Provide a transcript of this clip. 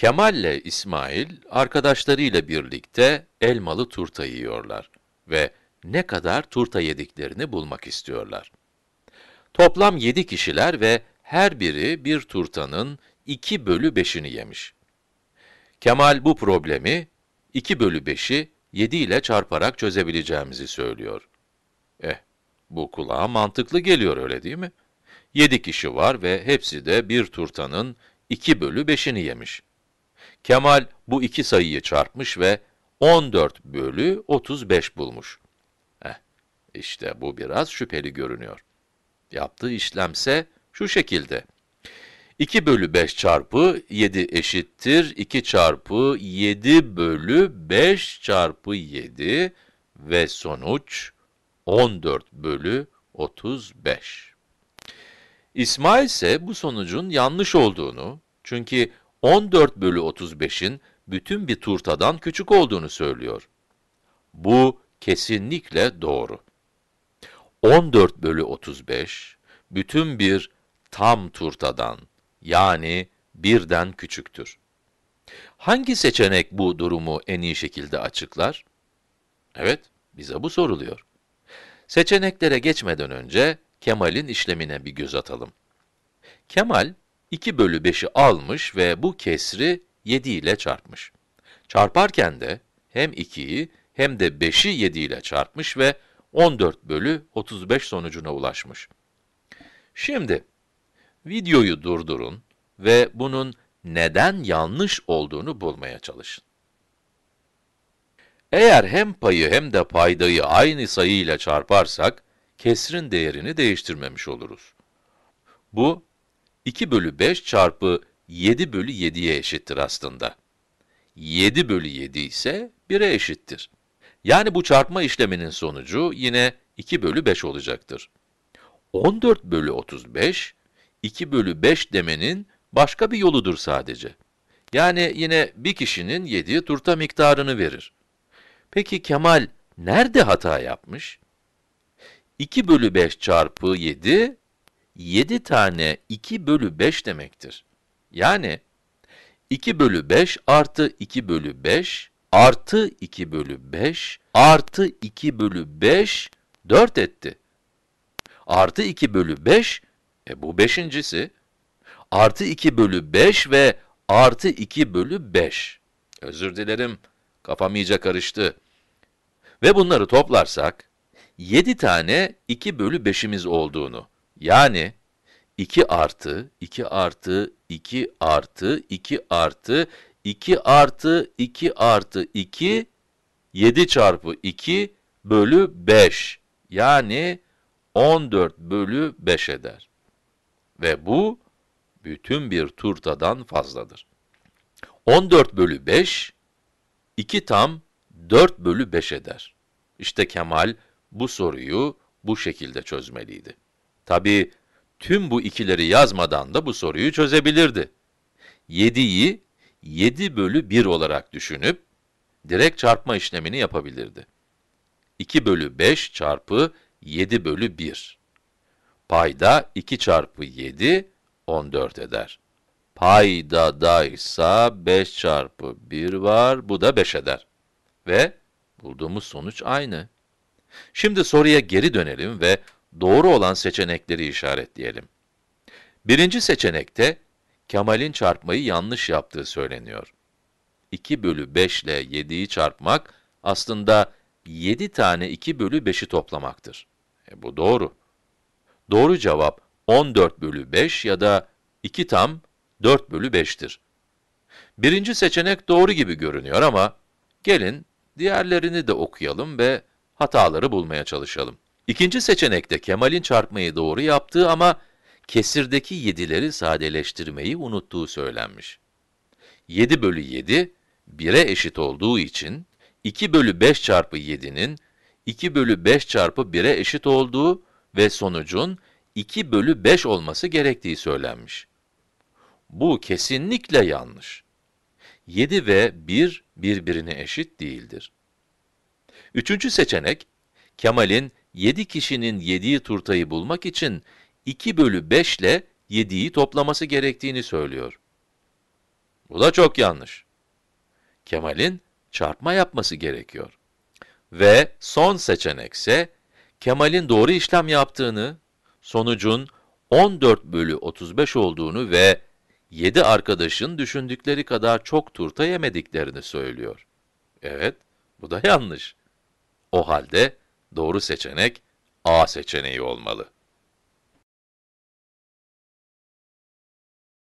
Kemal ile İsmail, arkadaşlarıyla birlikte elmalı turta yiyorlar ve ne kadar turta yediklerini bulmak istiyorlar. Toplam yedi kişiler ve her biri bir turtanın 2 bölü 5'ini yemiş. Kemal bu problemi 2 bölü 5'i 7 ile çarparak çözebileceğimizi söylüyor. Eh, bu kulağa mantıklı geliyor öyle değil mi? 7 kişi var ve hepsi de bir turtanın 2 bölü 5'ini yemiş. Kemal bu iki sayıyı çarpmış ve 14 bölü 35 bulmuş. Heh, işte bu biraz şüpheli görünüyor. Yaptığı işlemse şu şekilde. 2 bölü 5 çarpı 7 eşittir. 2 çarpı 7 bölü 5 çarpı 7 ve sonuç 14 bölü 35. İsmail ise bu sonucun yanlış olduğunu, çünkü 14 bölü 35'in bütün bir turtadan küçük olduğunu söylüyor. Bu kesinlikle doğru. 14 bölü 35, bütün bir tam turtadan, yani birden küçüktür. Hangi seçenek bu durumu en iyi şekilde açıklar? Evet, bize bu soruluyor. Seçeneklere geçmeden önce Kemal'in işlemine bir göz atalım. Kemal, 2 bölü 5'i almış ve bu kesri 7 ile çarpmış. Çarparken de hem 2'yi hem de 5'i 7 ile çarpmış ve 14 bölü 35 sonucuna ulaşmış. Şimdi, videoyu durdurun ve bunun neden yanlış olduğunu bulmaya çalışın. Eğer hem payı hem de paydayı aynı sayı ile çarparsak, kesrin değerini değiştirmemiş oluruz. Bu, 2 bölü 5 çarpı 7 bölü 7'ye eşittir aslında. 7 bölü 7 ise 1'e eşittir. Yani bu çarpma işleminin sonucu yine 2 bölü 5 olacaktır. 14 bölü 35, 2 bölü 5 demenin başka bir yoludur sadece. Yani yine bir kişinin yediği turta miktarını verir. Peki Kemal nerede hata yapmış? 2 bölü 5 çarpı 7, 7 tane 2 bölü 5 demektir. Yani 2 bölü 5 artı 2 bölü 5 artı 2 bölü 5 artı 2 bölü 5 4 etti. Artı 2 bölü 5, e bu beşincisi. Artı 2 bölü 5 ve artı 2 bölü 5. Özür dilerim, kafam iyice karıştı. Ve bunları toplarsak, 7 tane 2 bölü 5'imiz olduğunu, yani 2 artı 2 artı 2 artı 2 artı 2 artı 2 artı 2 7 çarpı 2 bölü 5 yani 14 bölü 5 eder. Ve bu bütün bir turtadan fazladır. 14 bölü 5 2 tam 4 bölü 5 eder. İşte Kemal bu soruyu bu şekilde çözmeliydi. Tabi tüm bu ikileri yazmadan da bu soruyu çözebilirdi. 7'yi 7 bölü 1 olarak düşünüp direkt çarpma işlemini yapabilirdi. 2 bölü 5 çarpı 7 bölü 1. Payda 2 çarpı 7, 14 eder. Payda da ise 5 çarpı 1 var, bu da 5 eder. Ve bulduğumuz sonuç aynı. Şimdi soruya geri dönelim ve doğru olan seçenekleri işaretleyelim. Birinci seçenekte, Kemal'in çarpmayı yanlış yaptığı söyleniyor. 2 bölü 5 ile 7'yi çarpmak, aslında 7 tane 2 bölü 5'i toplamaktır. E, bu doğru. Doğru cevap 14 bölü 5 ya da 2 tam 4 bölü 5'tir. Birinci seçenek doğru gibi görünüyor ama gelin diğerlerini de okuyalım ve hataları bulmaya çalışalım. İkinci seçenekte Kemal'in çarpmayı doğru yaptığı ama kesirdeki yedileri sadeleştirmeyi unuttuğu söylenmiş. 7 bölü 7, 1'e eşit olduğu için 2 bölü 5 çarpı 7'nin 2 bölü 5 çarpı 1'e eşit olduğu ve sonucun 2 bölü 5 olması gerektiği söylenmiş. Bu kesinlikle yanlış. 7 ve 1 birbirine eşit değildir. Üçüncü seçenek, Kemal'in 7 kişinin yediği turtayı bulmak için 2 bölü 5 ile 7'yi toplaması gerektiğini söylüyor. Bu da çok yanlış. Kemal'in çarpma yapması gerekiyor. Ve son seçenek ise Kemal'in doğru işlem yaptığını, sonucun 14 bölü 35 olduğunu ve 7 arkadaşın düşündükleri kadar çok turta yemediklerini söylüyor. Evet, bu da yanlış. O halde Doğru seçenek A seçeneği olmalı.